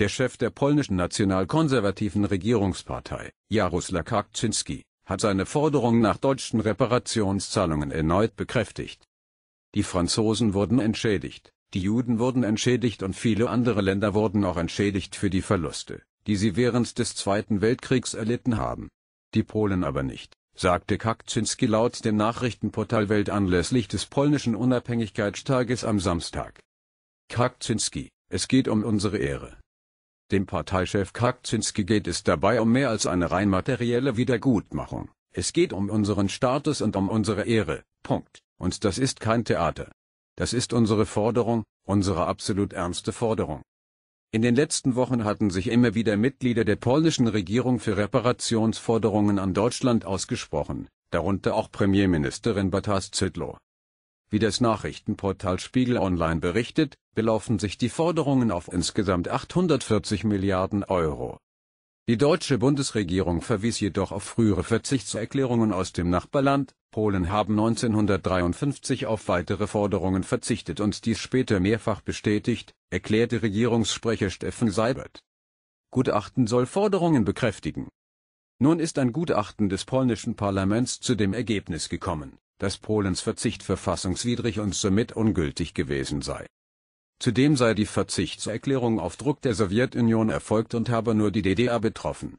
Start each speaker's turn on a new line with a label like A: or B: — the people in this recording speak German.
A: Der Chef der polnischen nationalkonservativen Regierungspartei, Jaroslaw Kaczynski, hat seine Forderung nach deutschen Reparationszahlungen erneut bekräftigt. Die Franzosen wurden entschädigt, die Juden wurden entschädigt und viele andere Länder wurden auch entschädigt für die Verluste, die sie während des Zweiten Weltkriegs erlitten haben. Die Polen aber nicht, sagte Kaczynski laut dem Nachrichtenportal Welt anlässlich des polnischen Unabhängigkeitstages am Samstag. Kaczynski, es geht um unsere Ehre. Dem Parteichef Kaczynski geht es dabei um mehr als eine rein materielle Wiedergutmachung. Es geht um unseren Status und um unsere Ehre. Punkt. Und das ist kein Theater. Das ist unsere Forderung, unsere absolut ernste Forderung. In den letzten Wochen hatten sich immer wieder Mitglieder der polnischen Regierung für Reparationsforderungen an Deutschland ausgesprochen, darunter auch Premierministerin Batas Zydlo. Wie das Nachrichtenportal Spiegel Online berichtet, belaufen sich die Forderungen auf insgesamt 840 Milliarden Euro. Die deutsche Bundesregierung verwies jedoch auf frühere Verzichtserklärungen aus dem Nachbarland, Polen haben 1953 auf weitere Forderungen verzichtet und dies später mehrfach bestätigt, erklärte Regierungssprecher Steffen Seibert. Gutachten soll Forderungen bekräftigen. Nun ist ein Gutachten des polnischen Parlaments zu dem Ergebnis gekommen, dass Polens Verzicht verfassungswidrig und somit ungültig gewesen sei. Zudem sei die Verzichtserklärung auf Druck der Sowjetunion erfolgt und habe nur die DDR betroffen